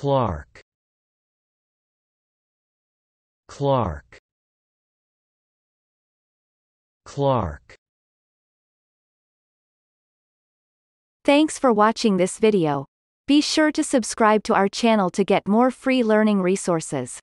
Clark Clark Clark Thanks for watching this video. Be sure to subscribe to our channel to get more free learning resources.